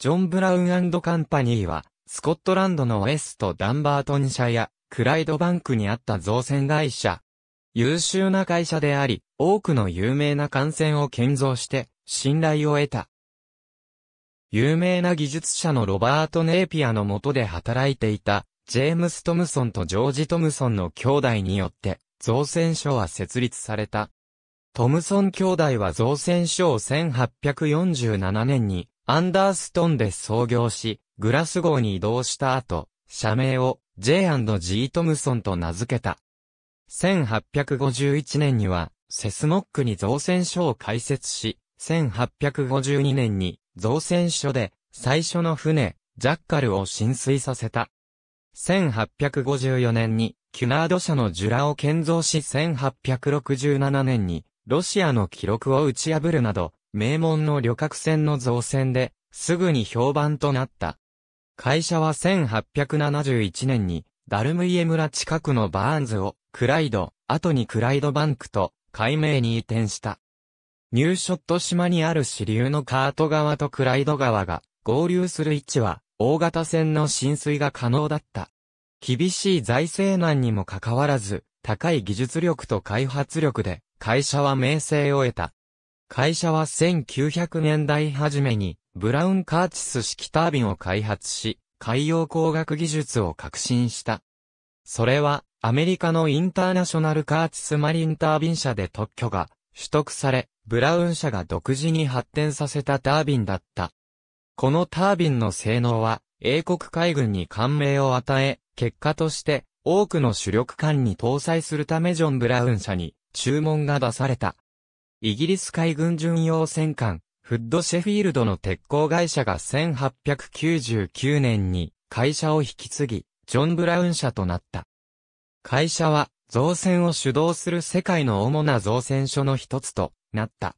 ジョン・ブラウンカンパニーは、スコットランドのウェスト・ダンバートン社や、クライドバンクにあった造船会社。優秀な会社であり、多くの有名な艦船を建造して、信頼を得た。有名な技術者のロバート・ネーピアの下で働いていた、ジェームス・トムソンとジョージ・トムソンの兄弟によって、造船所は設立された。トムソン兄弟は造船所を1847年にアンダーストンで創業し、グラスゴーに移動した後、社名を J&G トムソンと名付けた。1851年には、セスノックに造船所を開設し、1852年に造船所で最初の船、ジャッカルを浸水させた。1854年に、キュナード社のジュラを建造し1867年に、ロシアの記録を打ち破るなど、名門の旅客船の造船で、すぐに評判となった。会社は1871年に、ダルムイエ村近くのバーンズを、クライド、後にクライドバンクと、海名に移転した。ニューショット島にある支流のカート川とクライド川が合流する位置は、大型船の浸水が可能だった。厳しい財政難にもかかわらず、高い技術力と開発力で、会社は名声を得た。会社は1900年代初めに、ブラウン・カーチス式タービンを開発し、海洋工学技術を革新した。それは、アメリカのインターナショナル・カーチス・マリンタービン社で特許が取得され、ブラウン社が独自に発展させたタービンだった。このタービンの性能は、英国海軍に感銘を与え、結果として、多くの主力艦に搭載するためジョン・ブラウン社に注文が出された。イギリス海軍巡洋戦艦、フッドシェフィールドの鉄鋼会社が1899年に会社を引き継ぎ、ジョン・ブラウン社となった。会社は造船を主導する世界の主な造船所の一つとなった。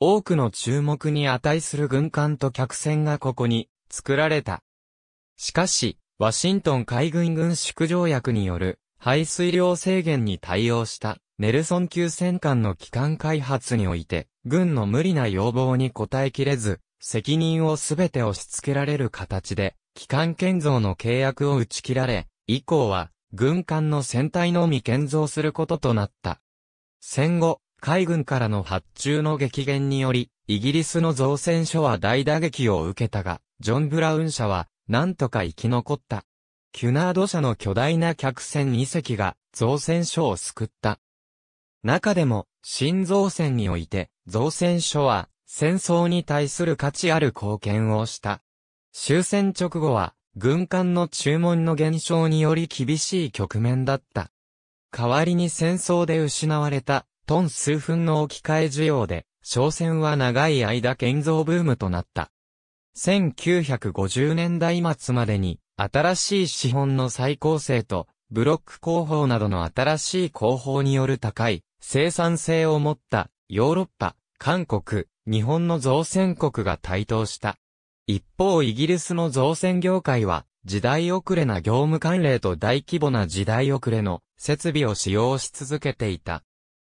多くの注目に値する軍艦と客船がここに作られた。しかし、ワシントン海軍軍縮条約による排水量制限に対応したネルソン級戦艦の機関開発において、軍の無理な要望に応えきれず、責任をすべて押し付けられる形で、機関建造の契約を打ち切られ、以降は、軍艦の船体のみ建造することとなった。戦後、海軍からの発注の激減により、イギリスの造船所は大打撃を受けたが、ジョン・ブラウン社は、なんとか生き残った。キュナード社の巨大な客船2隻が、造船所を救った。中でも、新造船において、造船所は、戦争に対する価値ある貢献をした。終戦直後は、軍艦の注文の減少により厳しい局面だった。代わりに戦争で失われた、トン数分の置き換え需要で、商船は長い間建造ブームとなった。1950年代末までに、新しい資本の再構成と、ブロック工法などの新しい工法による高い生産性を持ったヨーロッパ、韓国、日本の造船国が台頭した。一方イギリスの造船業界は時代遅れな業務慣例と大規模な時代遅れの設備を使用し続けていた。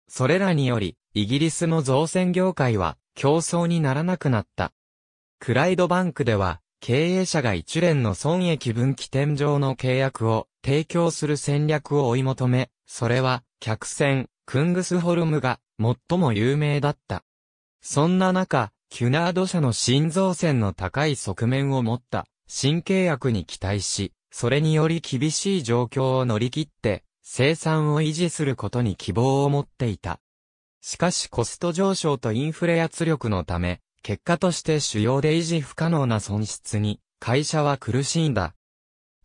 それらにより、イギリスの造船業界は競争にならなくなった。クライドバンクでは、経営者が一連の損益分岐点上の契約を提供する戦略を追い求め、それは、客船、クングスホルムが最も有名だった。そんな中、キュナード社の新造船の高い側面を持った新契約に期待し、それにより厳しい状況を乗り切って、生産を維持することに希望を持っていた。しかしコスト上昇とインフレ圧力のため、結果として主要で維持不可能な損失に、会社は苦しいんだ。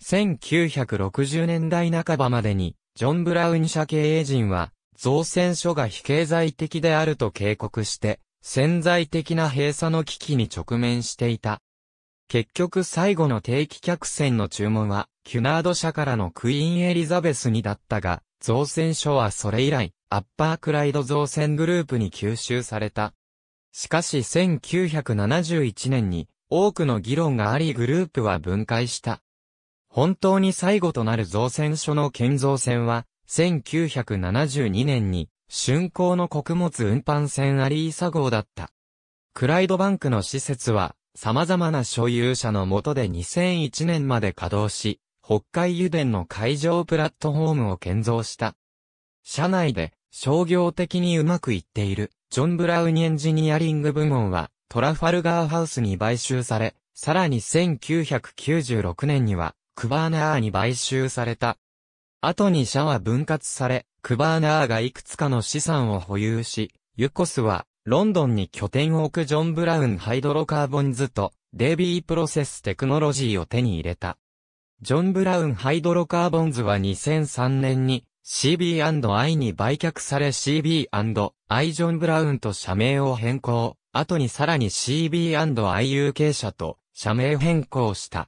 1960年代半ばまでに、ジョン・ブラウン社経営陣は、造船所が非経済的であると警告して、潜在的な閉鎖の危機に直面していた。結局最後の定期客船の注文は、キュナード社からのクイーンエリザベスにだったが、造船所はそれ以来、アッパークライド造船グループに吸収された。しかし1971年に、多くの議論がありグループは分解した。本当に最後となる造船所の建造船は、1972年に、竣工の穀物運搬船アリーサ号だった。クライドバンクの施設は、様々な所有者のもとで2001年まで稼働し、北海油田の海上プラットフォームを建造した。社内で商業的にうまくいっているジョン・ブラウニエンジニアリング部門はトラファルガーハウスに買収され、さらに1996年にはクバーナーに買収された。後に社は分割され、クバーナーがいくつかの資産を保有し、ユコスは、ロンドンに拠点を置くジョン・ブラウン・ハイドロカーボンズと、デイビー・プロセス・テクノロジーを手に入れた。ジョン・ブラウン・ハイドロカーボンズは2003年に CB&I に売却され CB&I ジョン・ブラウンと社名を変更、後にさらに CB&I 有形者と社名変更した。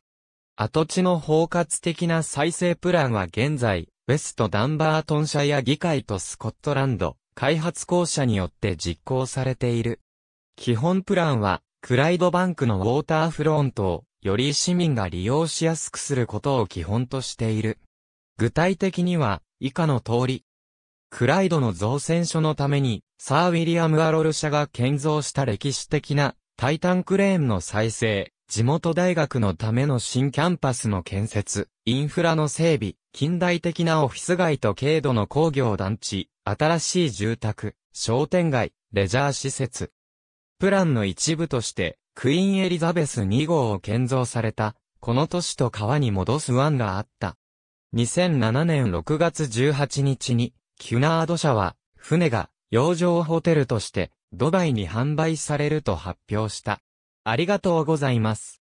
跡地の包括的な再生プランは現在、ウェストダンバートン社や議会とスコットランド、開発公社によって実行されている。基本プランは、クライドバンクのウォーターフロントを、より市民が利用しやすくすることを基本としている。具体的には、以下の通り。クライドの造船所のために、サー・ウィリアム・アロル社が建造した歴史的な、タイタンクレーンの再生、地元大学のための新キャンパスの建設、インフラの整備、近代的なオフィス街と軽度の工業団地、新しい住宅、商店街、レジャー施設。プランの一部として、クイーンエリザベス2号を建造された、この都市と川に戻す湾があった。2007年6月18日に、キュナード社は、船が、洋上ホテルとして、ドバイに販売されると発表した。ありがとうございます。